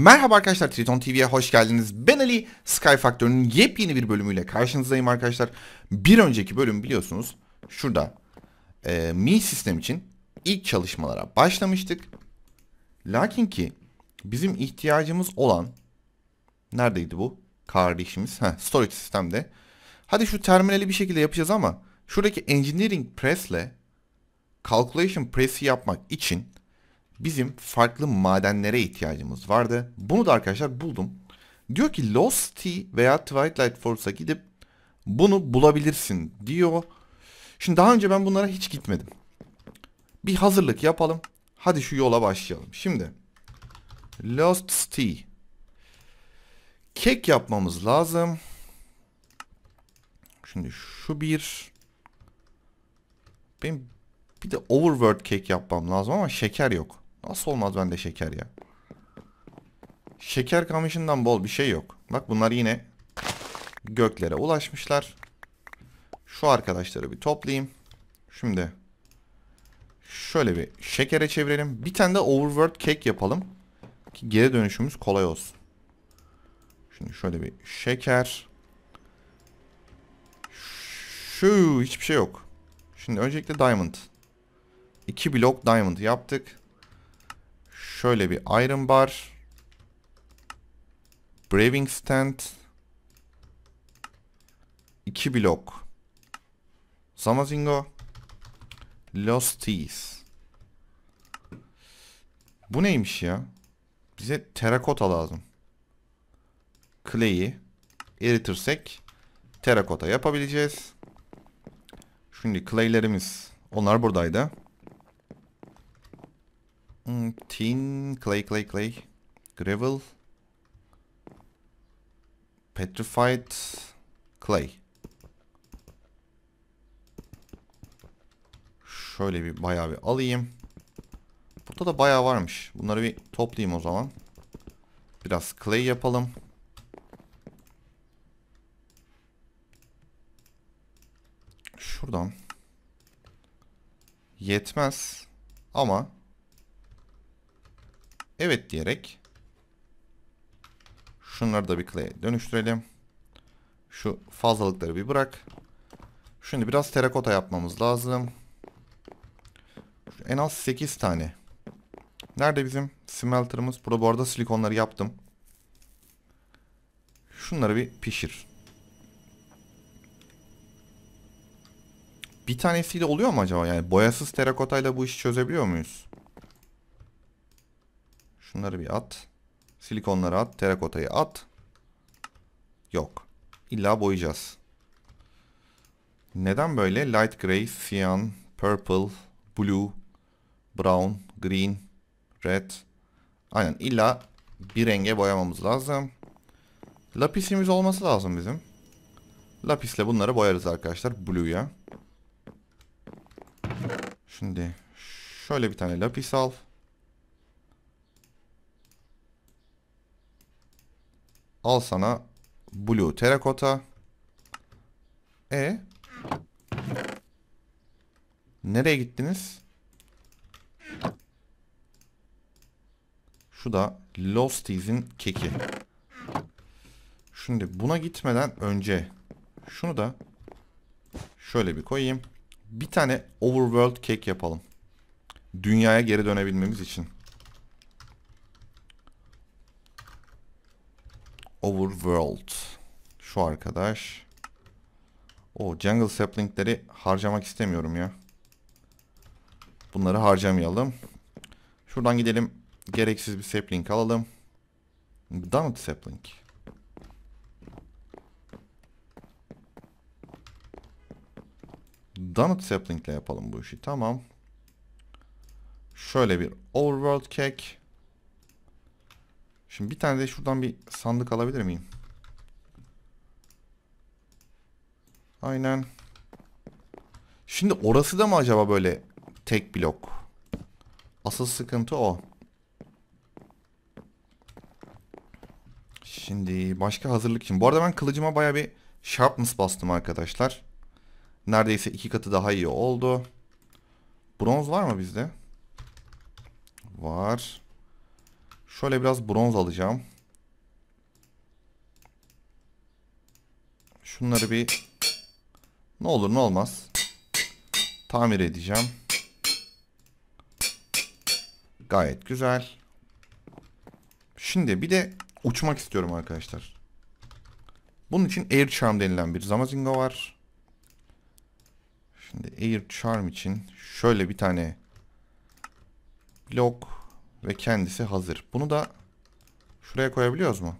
Merhaba arkadaşlar Triton TV'ye hoş geldiniz. Ben Ali, Sky Factor'un yepyeni bir bölümüyle karşınızdayım arkadaşlar. Bir önceki bölüm biliyorsunuz şurada e, Mi sistem için ilk çalışmalara başlamıştık. Lakin ki bizim ihtiyacımız olan neredeydi bu? Kardeşimiz. Heh, storage sistemde. Hadi şu terminali bir şekilde yapacağız ama şuradaki engineering press'le calculation press'i yapmak için bizim farklı madenlere ihtiyacımız vardı. Bunu da arkadaşlar buldum. Diyor ki Lost T veya Twilight Force'a gidip bunu bulabilirsin diyor. Şimdi daha önce ben bunlara hiç gitmedim. Bir hazırlık yapalım. Hadi şu yola başlayalım. Şimdi Lost T kek yapmamız lazım. Şimdi şu bir benim bir de overworld kek yapmam lazım ama şeker yok. Nasıl olmaz bende şeker ya? Şeker kamışından bol bir şey yok. Bak bunlar yine göklere ulaşmışlar. Şu arkadaşları bir toplayayım. Şimdi şöyle bir şekere çevirelim. Bir tane de overworld cake yapalım. Ki geri dönüşümüz kolay olsun. Şimdi şöyle bir şeker. Şu hiçbir şey yok. Şimdi öncelikle diamond. 2 blok diamond yaptık. Şöyle bir iron bar. Braving stand. 2 blok. Samazingo. Lost Teeth. Bu neymiş ya? Bize terakota lazım. Clay'i eritirsek terakota yapabileceğiz. Şimdi clay'lerimiz onlar buradaydı. Hmm, tin, clay, clay, clay. Gravel. Petrified clay. Şöyle bir bayağı bir alayım. Burada da bayağı varmış. Bunları bir toplayayım o zaman. Biraz clay yapalım. Şuradan. Yetmez. Ama evet diyerek şunları da bir clay'e dönüştürelim. Şu fazlalıkları bir bırak. Şimdi biraz terakota yapmamız lazım. en az 8 tane. Nerede bizim smelter'ımız? Burada bu arada silikonları yaptım. Şunları bir pişir. Bir tanesiyle oluyor mu acaba? Yani boyasız terakotayla bu işi çözebiliyor muyuz? Şunları bir at. Silikonları at. Terakotayı at. Yok. İlla boyayacağız. Neden böyle? Light gray, cyan, purple, blue, brown, green, red. Aynen illa bir renge boyamamız lazım. Lapisimiz olması lazım bizim. Lapisle bunları boyarız arkadaşlar blue'ya. Şimdi şöyle bir tane lapis al. Al sana blue terakota. E Nereye gittiniz? Şu da Losties'in keki. Şimdi buna gitmeden önce şunu da şöyle bir koyayım. Bir tane overworld kek yapalım. Dünyaya geri dönebilmemiz için. Overworld. Şu arkadaş. O jungle saplingleri harcamak istemiyorum ya. Bunları harcamayalım. Şuradan gidelim. Gereksiz bir sapling alalım. Donut sapling. Donut sapling ile yapalım bu işi. Tamam. Şöyle bir overworld cake. Şimdi bir tane de şuradan bir sandık alabilir miyim? Aynen. Şimdi orası da mı acaba böyle tek blok? Asıl sıkıntı o. Şimdi başka hazırlık için. Bu arada ben kılıcıma baya bir sharpness bastım arkadaşlar. Neredeyse iki katı daha iyi oldu. Bronz var mı bizde? Var. Şöyle biraz bronz alacağım. Şunları bir ne olur ne olmaz tamir edeceğim. Gayet güzel. Şimdi bir de uçmak istiyorum arkadaşlar. Bunun için Air Charm denilen bir zamazinga var. Şimdi Air Charm için şöyle bir tane blok ve kendisi hazır. Bunu da şuraya koyabiliyoruz mu?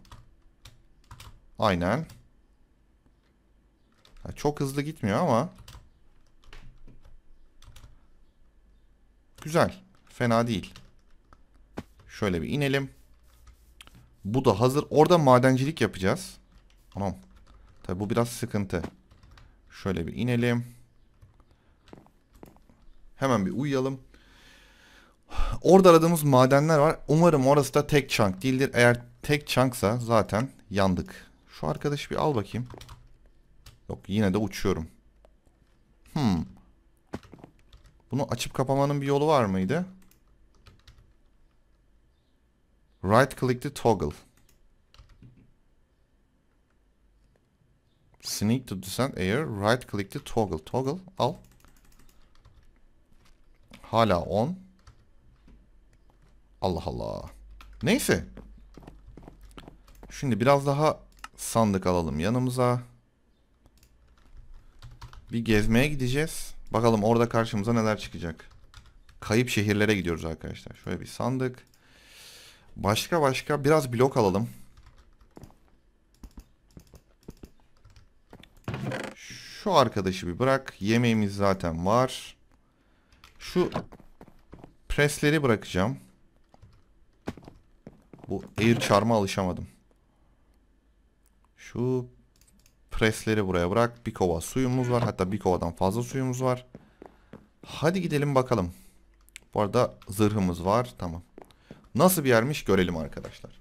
Aynen. çok hızlı gitmiyor ama. Güzel. Fena değil. Şöyle bir inelim. Bu da hazır. Orada madencilik yapacağız. Anam. Tabi bu biraz sıkıntı. Şöyle bir inelim. Hemen bir uyuyalım. Orada aradığımız madenler var. Umarım orası da tek chunk değildir. Eğer tek chunksa zaten yandık. Şu arkadaşı bir al bakayım. Yok yine de uçuyorum. Hmm. Bunu açıp kapamanın bir yolu var mıydı? Right click to toggle. Sneak to descend air. Right click to toggle. Toggle al. Hala on. Allah Allah. Neyse. Şimdi biraz daha sandık alalım yanımıza. Bir gezmeye gideceğiz. Bakalım orada karşımıza neler çıkacak. Kayıp şehirlere gidiyoruz arkadaşlar. Şöyle bir sandık. Başka başka biraz blok alalım. Şu arkadaşı bir bırak. Yemeğimiz zaten var. Şu presleri bırakacağım. Bu air çarma alışamadım. Şu presleri buraya bırak. Bir kova suyumuz var. Hatta bir kovadan fazla suyumuz var. Hadi gidelim bakalım. Bu arada zırhımız var. Tamam. Nasıl bir yermiş görelim arkadaşlar.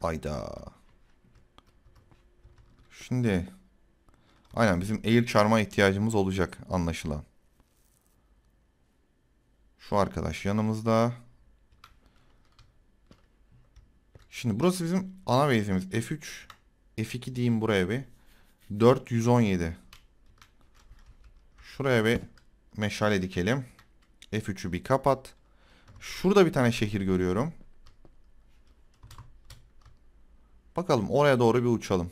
Ayda. Şimdi Aynen bizim air charm'a ihtiyacımız olacak anlaşılan. Şu arkadaş yanımızda. Şimdi burası bizim ana base'imiz. F3, F2 diyeyim buraya bir. 417. Şuraya bir meşale dikelim. F3'ü bir kapat. Şurada bir tane şehir görüyorum. Bakalım oraya doğru bir uçalım.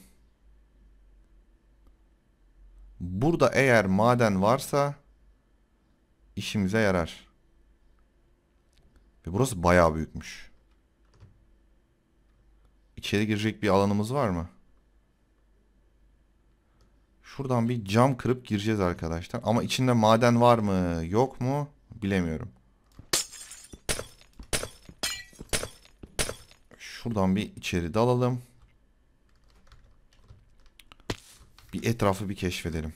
Burada eğer maden varsa işimize yarar. Ve burası bayağı büyükmüş. İçeri girecek bir alanımız var mı? Şuradan bir cam kırıp gireceğiz arkadaşlar. Ama içinde maden var mı yok mu bilemiyorum. Şuradan bir içeri dalalım. etrafı bir keşfedelim.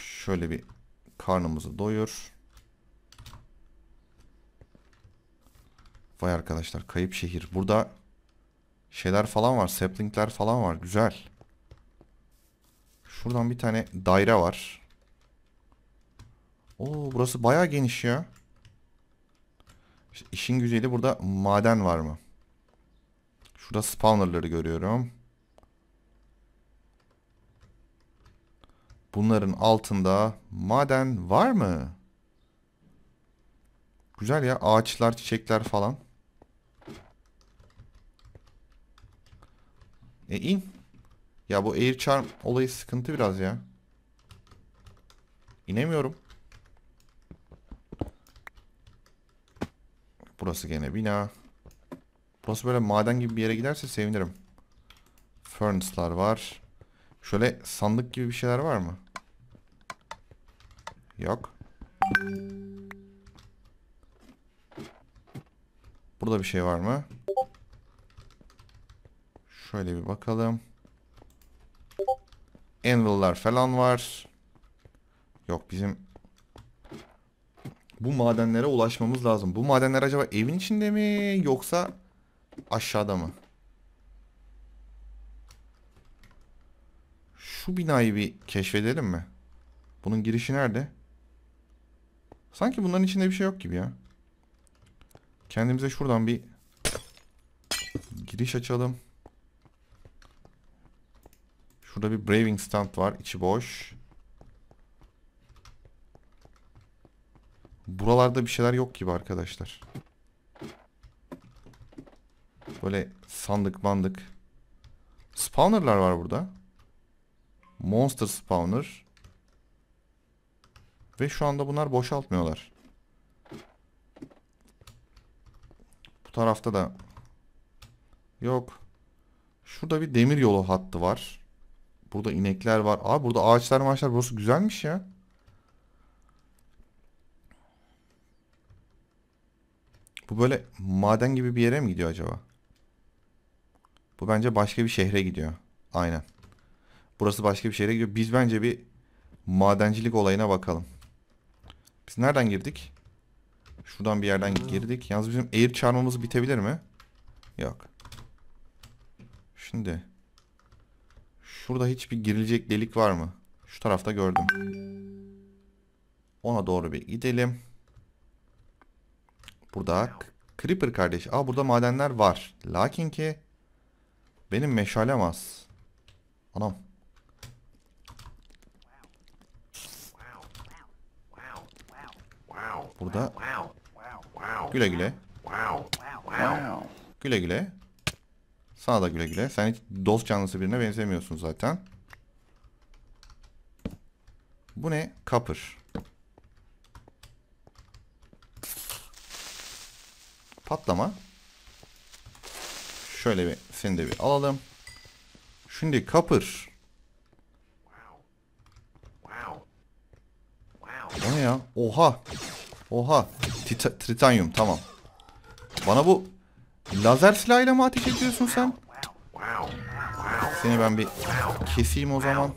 Şöyle bir karnımızı doyur. Vay arkadaşlar kayıp şehir. Burada şeyler falan var. Saplingler falan var. Güzel. Şuradan bir tane daire var. Oo burası baya geniş ya. İşte işin güzeli burada maden var mı? Şurada spawnerları görüyorum. Bunların altında maden var mı? Güzel ya ağaçlar, çiçekler falan. E in. Ya bu air charm olayı sıkıntı biraz ya. İnemiyorum. Burası gene bina. Burası böyle maden gibi bir yere giderse sevinirim. Furnace'lar var. Şöyle sandık gibi bir şeyler var mı? Yok. Burada bir şey var mı? Şöyle bir bakalım. Anvil'lar falan var. Yok bizim bu madenlere ulaşmamız lazım. Bu madenler acaba evin içinde mi yoksa aşağıda mı? şu binayı bir keşfedelim mi? Bunun girişi nerede? Sanki bunların içinde bir şey yok gibi ya. Kendimize şuradan bir giriş açalım. Şurada bir braving stand var. İçi boş. Buralarda bir şeyler yok gibi arkadaşlar. Böyle sandık mandık. Spawnerlar var burada. Monster spawner. Ve şu anda bunlar boşaltmıyorlar. Bu tarafta da yok. Şurada bir demir yolu hattı var. Burada inekler var. Aa burada ağaçlar ağaçlar burası güzelmiş ya. Bu böyle maden gibi bir yere mi gidiyor acaba? Bu bence başka bir şehre gidiyor. Aynen. Burası başka bir şehre gidiyor. Biz bence bir madencilik olayına bakalım. Biz nereden girdik? Şuradan bir yerden girdik. Yalnız bizim air çarmımız bitebilir mi? Yok. Şimdi. Şurada hiçbir girilecek delik var mı? Şu tarafta gördüm. Ona doğru bir gidelim. Burada Creeper kardeş. Aa burada madenler var. Lakin ki benim meşalem az. Anam. burada. Güle güle. Güle güle. Sana da güle güle. Sen hiç dost canlısı birine benzemiyorsun zaten. Bu ne? Kapır. Patlama. Şöyle bir seni de bir alalım. Şimdi kapır. O ne ya? Oha. Oha. Tita tritanyum tamam. Bana bu lazer silahıyla mı ateş ediyorsun sen? Seni ben bir keseyim o zaman.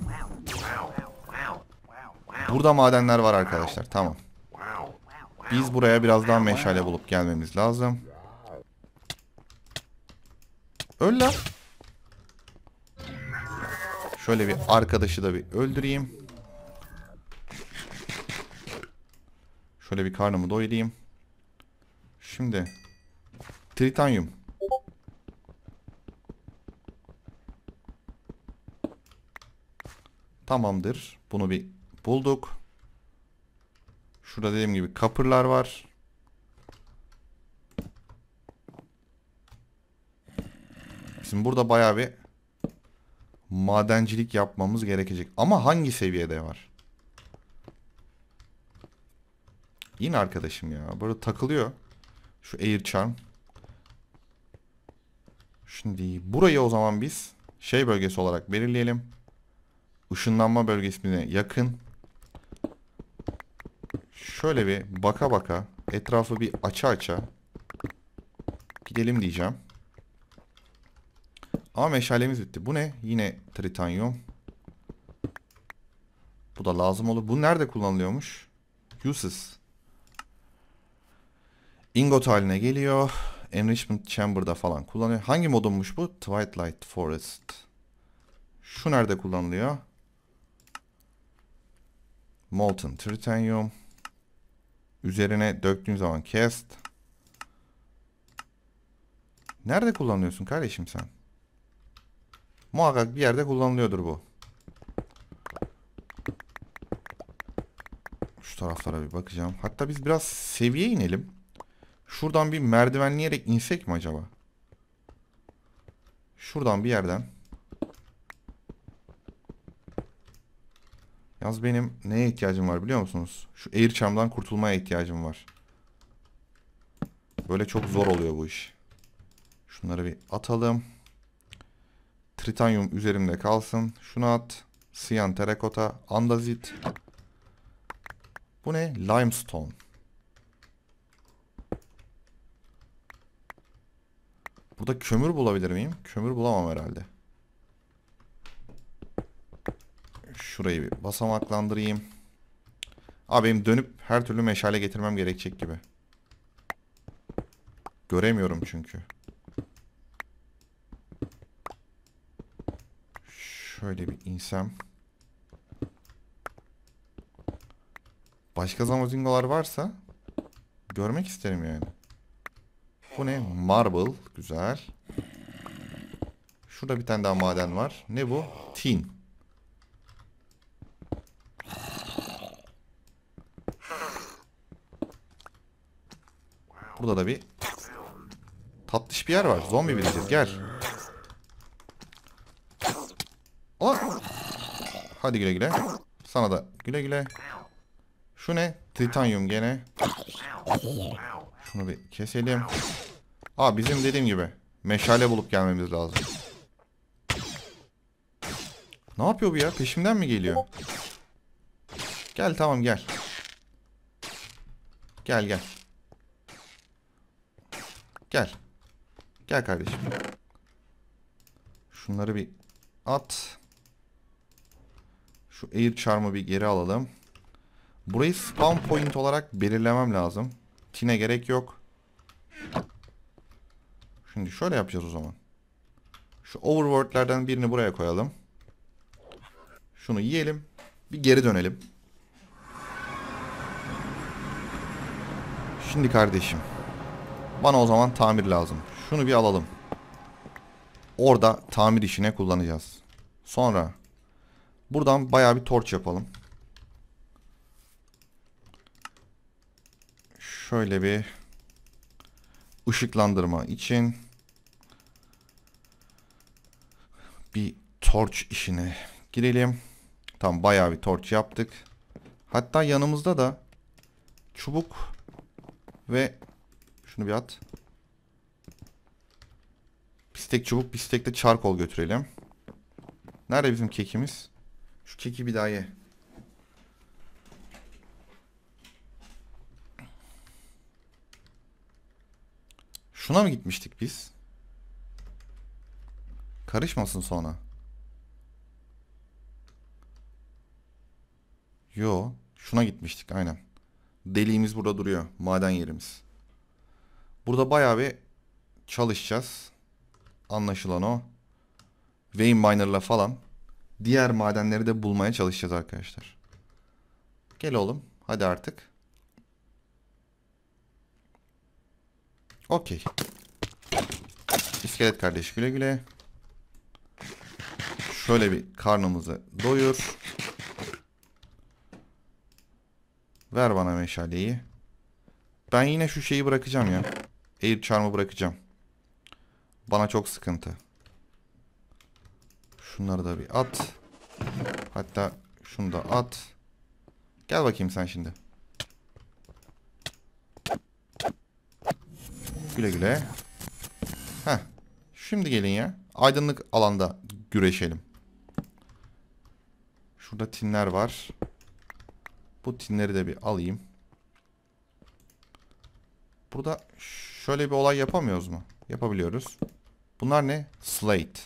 Burada madenler var arkadaşlar. Tamam. Biz buraya biraz daha meşale bulup gelmemiz lazım. Öl lan. Şöyle bir arkadaşı da bir öldüreyim. Şöyle bir karnımı doyurayım. Şimdi. Tritanyum. Tamamdır. Bunu bir bulduk. Şurada dediğim gibi kapırlar var. Bizim burada bayağı bir madencilik yapmamız gerekecek. Ama hangi seviyede var? Yine arkadaşım ya. Böyle takılıyor. Şu air charm. Şimdi burayı o zaman biz şey bölgesi olarak belirleyelim. Işınlanma bölgesine yakın. Şöyle bir baka baka etrafı bir aça aça gidelim diyeceğim. Ama meşalemiz bitti. Bu ne? Yine tritanyum. Bu da lazım olur. Bu nerede kullanılıyormuş? Uses ingot haline geliyor. Enrichment Chamber'da falan kullanıyor. Hangi modunmuş bu? Twilight Forest. Şu nerede kullanılıyor? Molten Tritanium. Üzerine döktüğün zaman cast. Nerede kullanıyorsun kardeşim sen? Muhakkak bir yerde kullanılıyordur bu. Şu taraflara bir bakacağım. Hatta biz biraz seviye inelim. Şuradan bir merdivenleyerek insek mi acaba? Şuradan bir yerden. Yaz benim neye ihtiyacım var biliyor musunuz? Şu aircham'dan kurtulmaya ihtiyacım var. Böyle çok zor oluyor bu iş. Şunları bir atalım. Tritanyum üzerimde kalsın. Şunu at. Siyan terakota. Andazit. Bu ne? Limestone. Burada kömür bulabilir miyim? Kömür bulamam herhalde. Şurayı bir basamaklandırayım. Abim dönüp her türlü meşale getirmem gerekecek gibi. Göremiyorum çünkü. Şöyle bir insem. Başka zamazingolar varsa görmek isterim yani. Bu ne? Marble. Güzel. Şurada bir tane daha maden var. Ne bu? Tin. Burada da bir tatlış bir yer var. Zombi bileceğiz. Gel. Aa! Hadi güle güle. Sana da güle güle. Şu ne? Titanyum gene. Şunu bir keselim. Ha bizim dediğim gibi. Meşale bulup gelmemiz lazım. Ne yapıyor bu ya? Peşimden mi geliyor? Gel tamam gel. Gel gel. Gel. Gel kardeşim. Şunları bir at. Şu air charm'ı bir geri alalım. Burayı spawn point olarak belirlemem lazım. Tine gerek yok. Şimdi şöyle yapacağız o zaman. Şu overworld'lerden birini buraya koyalım. Şunu yiyelim. Bir geri dönelim. Şimdi kardeşim. Bana o zaman tamir lazım. Şunu bir alalım. Orada tamir işine kullanacağız. Sonra buradan baya bir torç yapalım. Şöyle bir ışıklandırma için bir torch işine girelim. Tam bayağı bir torch yaptık. Hatta yanımızda da çubuk ve şunu bir at. Pistek çubuk, pistekte çarkol götürelim. Nerede bizim kekimiz? Şu keki bir daha ye. Şuna mı gitmiştik biz? Karışmasın sonra. Yo. Şuna gitmiştik aynen. Deliğimiz burada duruyor. Maden yerimiz. Burada bayağı bir çalışacağız. Anlaşılan o. Vein Miner'la falan. Diğer madenleri de bulmaya çalışacağız arkadaşlar. Gel oğlum. Hadi artık. Okey. İskelet kardeş güle güle. Şöyle bir karnımızı doyur. Ver bana meşaleyi. Ben yine şu şeyi bırakacağım ya. Air charm'ı bırakacağım. Bana çok sıkıntı. Şunları da bir at. Hatta şunu da at. Gel bakayım sen şimdi. Güle güle. Heh. Şimdi gelin ya. Aydınlık alanda güreşelim. Şurada tinler var. Bu tinleri de bir alayım. Burada şöyle bir olay yapamıyoruz mu? Yapabiliyoruz. Bunlar ne? Slate.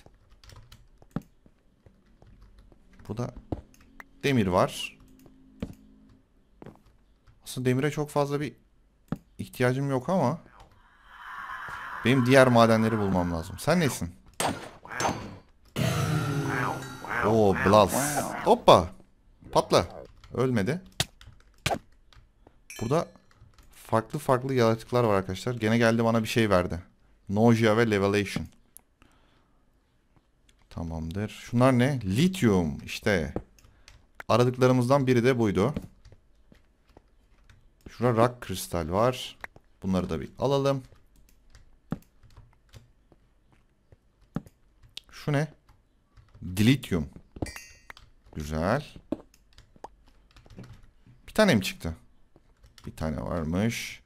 Burada demir var. Aslında demire çok fazla bir ihtiyacım yok ama benim diğer madenleri bulmam lazım. Sen nesin? Oo, Blaz. Hoppa. Patla. Ölmedi. Burada farklı farklı yaratıklar var arkadaşlar. Gene geldi bana bir şey verdi. Nojia ve Levelation. Tamamdır. Şunlar ne? Lityum. İşte. Aradıklarımızdan biri de buydu. Şurada rak kristal var. Bunları da bir alalım. Şu ne? Dilityum. Güzel. Bir tane mi çıktı? Bir tane varmış.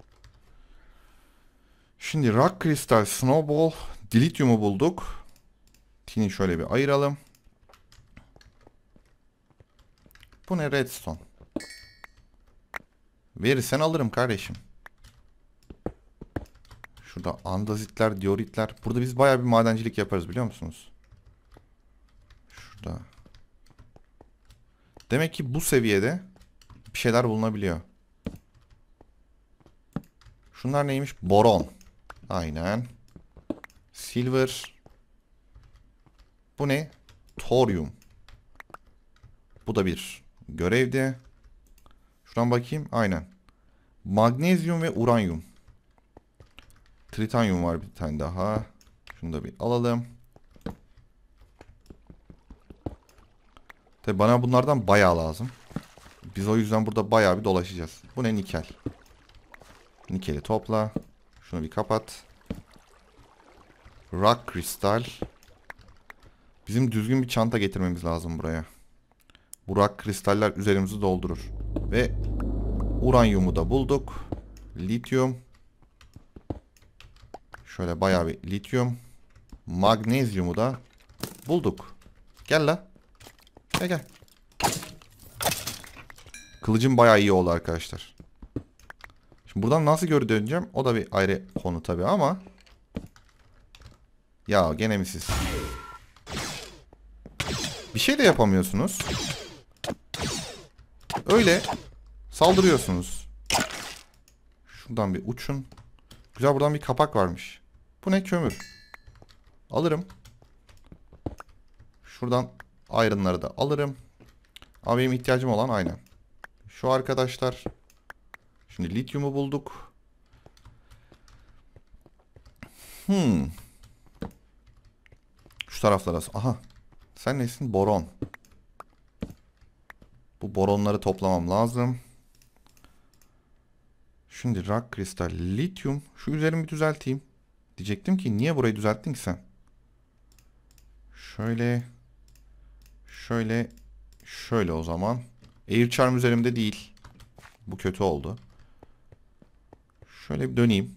Şimdi rock kristal, snowball, dilithium'u bulduk. Tini şöyle bir ayıralım. Bu ne redstone? Verirsen alırım kardeşim. Şurada andazitler, dioritler. Burada biz baya bir madencilik yaparız biliyor musunuz? Şurada. Demek ki bu seviyede bir şeyler bulunabiliyor. Şunlar neymiş? Boron. Aynen. Silver. Bu ne? Torium. Bu da bir görevdi. Şuradan bakayım. Aynen. Magnezyum ve uranyum. Tritanyum var bir tane daha. Şunu da bir alalım. Tabi bana bunlardan baya lazım. Biz o yüzden burada baya bir dolaşacağız. Bu ne nikel. Nikeli topla. Şunu bir kapat. Rock kristal. Bizim düzgün bir çanta getirmemiz lazım buraya. Bu rock kristaller üzerimizi doldurur. Ve uranyumu da bulduk. Lityum. Şöyle baya bir lityum. Magnezyumu da bulduk. Gel la. Gel gel. Kılıcım bayağı iyi oldu arkadaşlar. Şimdi buradan nasıl geri döneceğim? O da bir ayrı konu tabii ama. Ya gene mi siz? Bir şey de yapamıyorsunuz. Öyle saldırıyorsunuz. Şuradan bir uçun. Güzel buradan bir kapak varmış. Bu ne kömür? Alırım. Şuradan Iron'ları da alırım. Ama benim ihtiyacım olan aynı. Şu arkadaşlar. Şimdi lityumu bulduk. Hmm. Şu taraflara. Aha. Sen nesin? Boron. Bu boronları toplamam lazım. Şimdi rock kristal lityum. Şu üzerimi bir düzelteyim. Diyecektim ki niye burayı düzelttin ki sen? Şöyle. Şöyle şöyle o zaman. Air Charm üzerimde değil. Bu kötü oldu. Şöyle bir döneyim.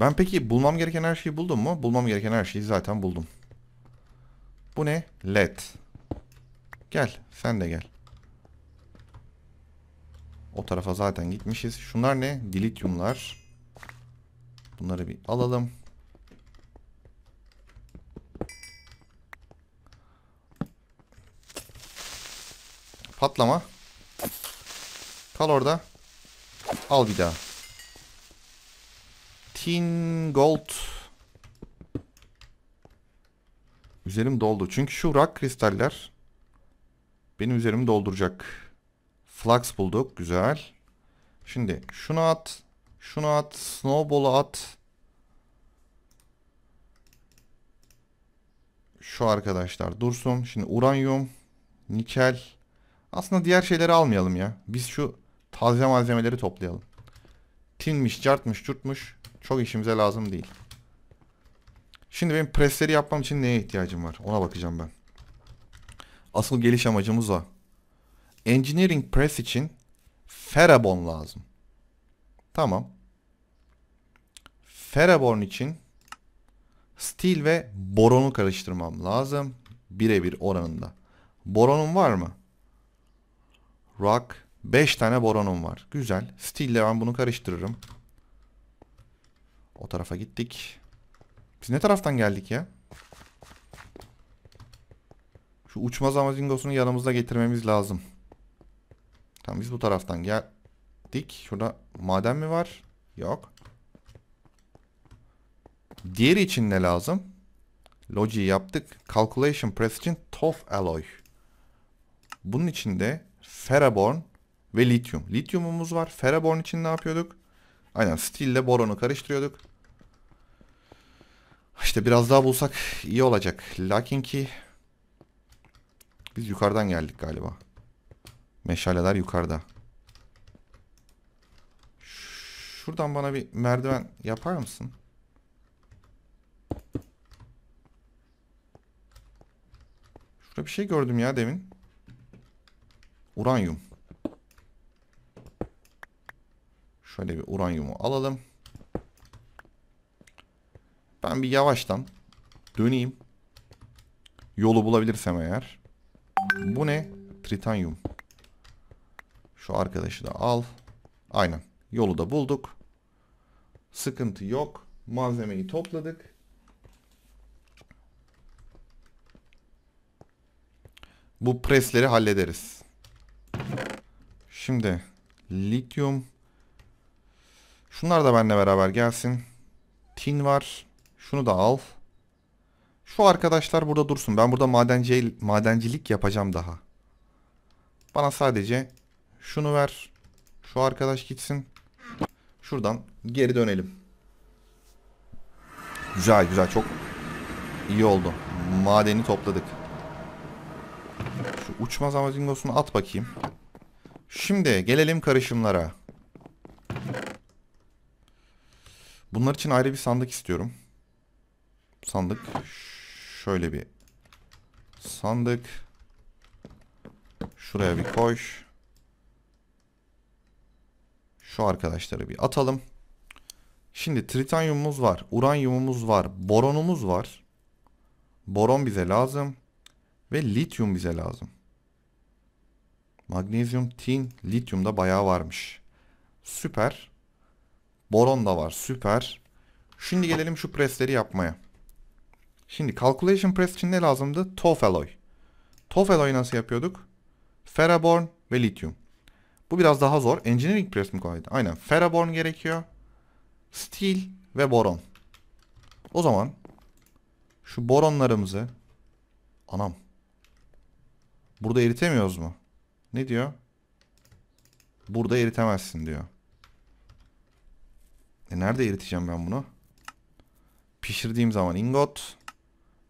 Ben peki bulmam gereken her şeyi buldum mu? Bulmam gereken her şeyi zaten buldum. Bu ne? LED. Gel. Sen de gel. O tarafa zaten gitmişiz. Şunlar ne? Dilityumlar. Bunları bir alalım. Patlama. Kal orada. Al bir daha. Tin gold. Üzerim doldu. Çünkü şu rak kristaller benim üzerimi dolduracak. Flux bulduk. Güzel. Şimdi şunu at. Şunu at. Snowball'u at. Şu arkadaşlar dursun. Şimdi uranyum, nikel, aslında diğer şeyleri almayalım ya. Biz şu taze malzemeleri toplayalım. Tinmiş, cartmış, çurtmuş çok işimize lazım değil. Şimdi benim presleri yapmam için neye ihtiyacım var? Ona bakacağım ben. Asıl geliş amacımız o. Engineering press için Ferabon lazım. Tamam. Ferabon için steel ve boronu karıştırmam lazım. Birebir oranında. Boronum var mı? rock, 5 tane boronum var. Güzel. Stille ben bunu karıştırırım. O tarafa gittik. Biz ne taraftan geldik ya? Şu uçmaz amazingosunu yanımızda getirmemiz lazım. Tamam biz bu taraftan geldik. Şurada maden mi var? Yok. Diğeri için ne lazım? Logi'yi yaptık. Calculation Press için Tough Alloy. Bunun içinde ferroborn ve lityum. Lityumumuz var. Ferroborn için ne yapıyorduk? Aynen stil boronu karıştırıyorduk. İşte biraz daha bulsak iyi olacak. Lakin ki biz yukarıdan geldik galiba. Meşaleler yukarıda. Şuradan bana bir merdiven yapar mısın? Şurada bir şey gördüm ya demin. Uranyum. Şöyle bir uranyumu alalım. Ben bir yavaştan döneyim. Yolu bulabilirsem eğer. Bu ne? Tritanyum. Şu arkadaşı da al. Aynen. Yolu da bulduk. Sıkıntı yok. Malzemeyi topladık. Bu presleri hallederiz. Şimdi lityum. Şunlar da benimle beraber gelsin. Tin var. Şunu da al. Şu arkadaşlar burada dursun. Ben burada madenci, madencilik yapacağım daha. Bana sadece şunu ver. Şu arkadaş gitsin. Şuradan geri dönelim. Güzel güzel çok iyi oldu. Madeni topladık. Şu uçmaz amazingosunu at bakayım. Şimdi gelelim karışımlara. Bunlar için ayrı bir sandık istiyorum. Sandık. Şöyle bir sandık. Şuraya bir koy. Şu arkadaşları bir atalım. Şimdi tritanyumumuz var. Uranyumumuz var. Boronumuz var. Boron bize lazım. Ve lityum bize lazım. Magnezyum, tin, lityum da bayağı varmış. Süper. Boron da var. Süper. Şimdi gelelim şu presleri yapmaya. Şimdi calculation press için ne lazımdı? Tofaloy. Tofaloy nasıl yapıyorduk? Ferroborn ve lityum. Bu biraz daha zor. Engineering press mi kolaydı? Aynen. Ferroborn gerekiyor. Steel ve boron. O zaman şu boronlarımızı anam burada eritemiyoruz mu? Ne diyor? Burada eritemezsin diyor. E nerede eriteceğim ben bunu? Pişirdiğim zaman ingot.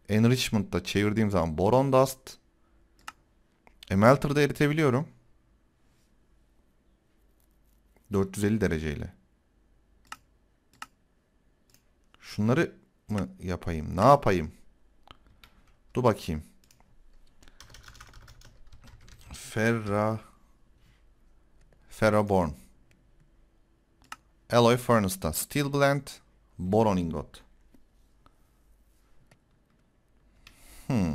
Enrichment'da çevirdiğim zaman boron dust. E melter'da eritebiliyorum. 450 dereceyle. Şunları mı yapayım? Ne yapayım? Dur bakayım. Ferra Ferroborn Alloy Furnace'da Steel Blend Boron Ingot Hmm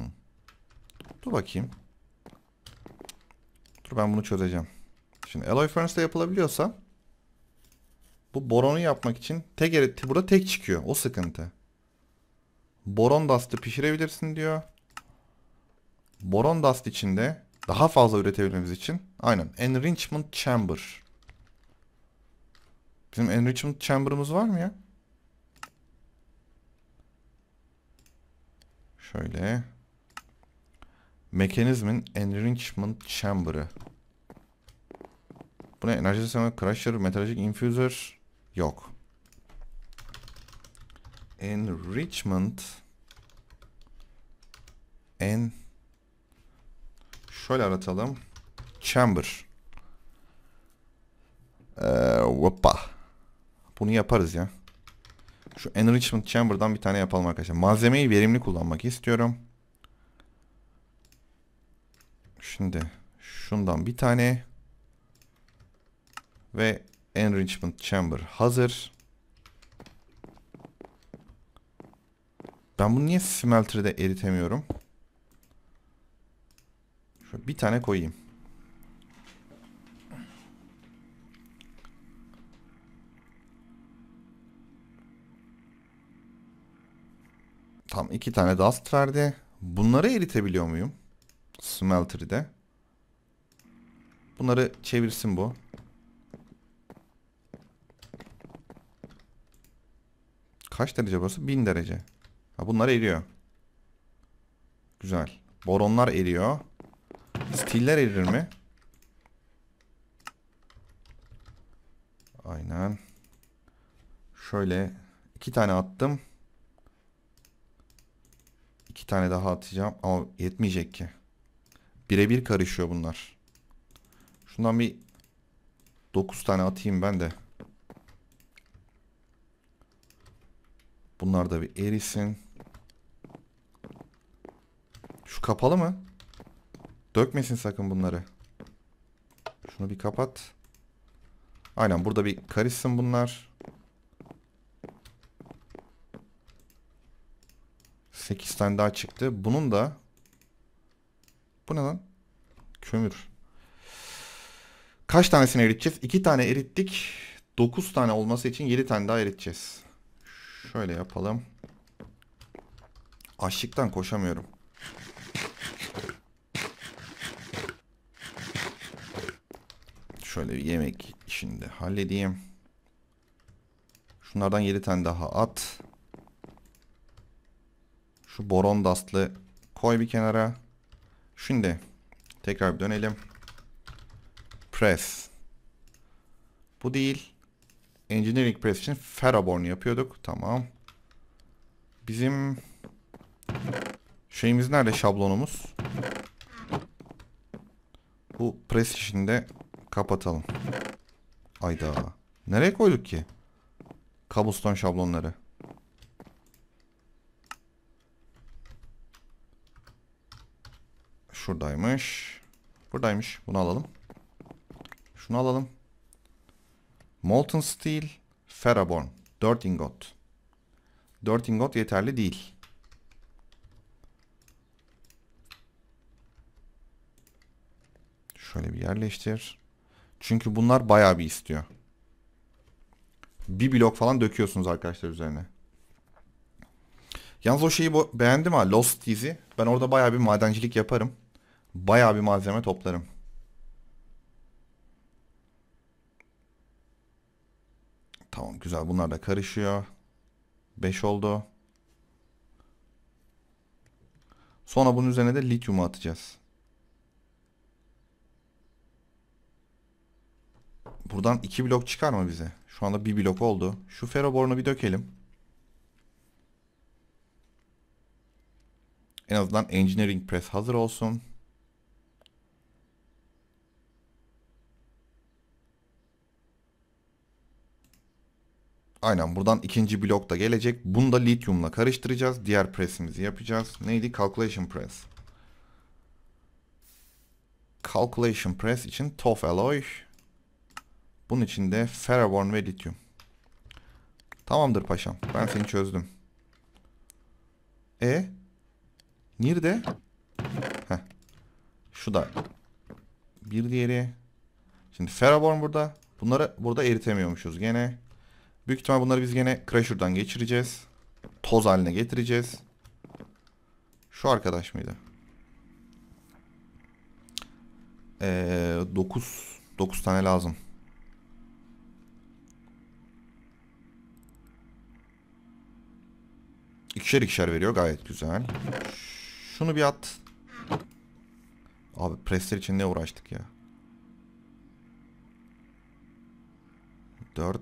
Dur bakayım Dur ben bunu çözeceğim Şimdi Alloy Furnace'da yapılabiliyorsa Bu boronu yapmak için tek eritti burada tek çıkıyor o sıkıntı Boron Dust'ı pişirebilirsin diyor Boron Dust içinde daha fazla üretebilmemiz için. Aynen. Enrichment Chamber. Bizim Enrichment Chamber'ımız var mı ya? Şöyle. Mekanizmin Enrichment Chamber'ı. Bu ne? Enerji sistemi Crusher, Metallurgic Infuser. Yok. Enrichment. Enrichment. Şöyle aratalım. Chamber. Ee, Bunu yaparız ya. Şu Enrichment Chamber'dan bir tane yapalım arkadaşlar. Malzemeyi verimli kullanmak istiyorum. Şimdi şundan bir tane. Ve Enrichment Chamber hazır. Ben bunu niye smelter'de eritemiyorum? Şöyle bir tane koyayım. Tam iki tane dust verdi. Bunları eritebiliyor muyum? Smelter'de. Bunları çevirsin bu. Kaç derece burası? 1000 derece. Ha bunlar eriyor. Güzel. Boronlar eriyor. Stiller erir mi? Aynen. Şöyle iki tane attım. İki tane daha atacağım ama yetmeyecek ki. Birebir karışıyor bunlar. Şundan bir dokuz tane atayım ben de. Bunlar da bir erisin. Şu kapalı mı? Dökmesin sakın bunları. Şunu bir kapat. Aynen burada bir karışsın bunlar. 8 tane daha çıktı. Bunun da bu ne lan? Kömür. Kaç tanesini eriteceğiz? 2 tane erittik. 9 tane olması için 7 tane daha eriteceğiz. Şöyle yapalım. Açlıktan koşamıyorum. şöyle bir yemek işini halledeyim. Şunlardan 7 tane daha at. Şu boron dastlı koy bir kenara. Şimdi tekrar bir dönelim. Press. Bu değil. Engineering Press için Ferroborn yapıyorduk. Tamam. Bizim şeyimiz nerede şablonumuz? Bu press işinde Kapatalım. Ayda. Nereye koyduk ki? Kabuston şablonları. Şuradaymış. Buradaymış. Bunu alalım. Şunu alalım. Molten Steel, Ferroborn, Dört ingot. Dört ingot yeterli değil. Şöyle bir yerleştir. Çünkü bunlar bayağı bir istiyor. Bir blok falan döküyorsunuz arkadaşlar üzerine. Yalnız o şeyi beğendim ha. Lost Tizi. Ben orada bayağı bir madencilik yaparım. Bayağı bir malzeme toplarım. Tamam güzel. Bunlar da karışıyor. 5 oldu. Sonra bunun üzerine de lityumu atacağız. Buradan iki blok çıkar mı bize? Şu anda bir blok oldu. Şu feroborunu bir dökelim. En azından engineering press hazır olsun. Aynen buradan ikinci blok da gelecek. Bunu da lityumla karıştıracağız. Diğer pressimizi yapacağız. Neydi? Calculation press. Calculation press için tough alloy bunun içinde de ferroborn ve lityum. Tamamdır paşam. Ben seni çözdüm. E? Nerede? Heh. Şu da. Bir diğeri. Şimdi ferroborn burada. Bunları burada eritemiyormuşuz gene. Büyük ihtimal bunları biz gene crusher'dan geçireceğiz. Toz haline getireceğiz. Şu arkadaş mıydı? Ee, 9 9 tane lazım. İkişer ikişer veriyor gayet güzel. Şunu bir at. Abi presler için ne uğraştık ya. 4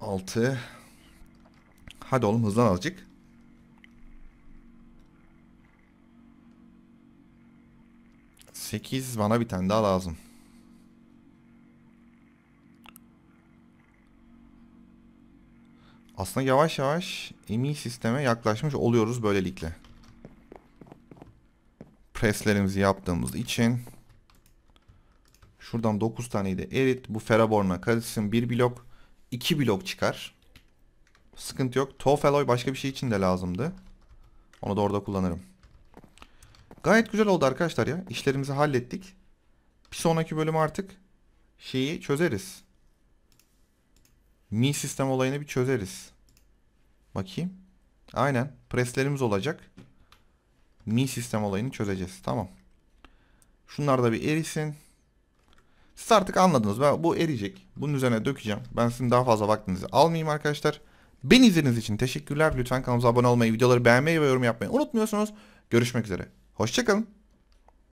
6 Hadi oğlum hızlan azıcık. 8 bana bir tane daha lazım. Aslında yavaş yavaş emi sisteme yaklaşmış oluyoruz böylelikle. Preslerimizi yaptığımız için şuradan 9 taneydi. erit. Bu feraborna kalitsin 1 blok 2 blok çıkar. Sıkıntı yok. Tof alloy başka bir şey için de lazımdı. Onu da orada kullanırım. Gayet güzel oldu arkadaşlar ya. İşlerimizi hallettik. Bir sonraki bölüm artık şeyi çözeriz. Mi sistem olayını bir çözeriz. Bakayım. Aynen. Preslerimiz olacak. Mi sistem olayını çözeceğiz. Tamam. Şunlar da bir erisin. Siz artık anladınız. Ben bu eriyecek. Bunun üzerine dökeceğim. Ben sizin daha fazla vaktinizi almayayım arkadaşlar. Beni izlediğiniz için teşekkürler. Lütfen kanalımıza abone olmayı, videoları beğenmeyi ve yorum yapmayı unutmuyorsunuz. Görüşmek üzere. Hoşçakalın.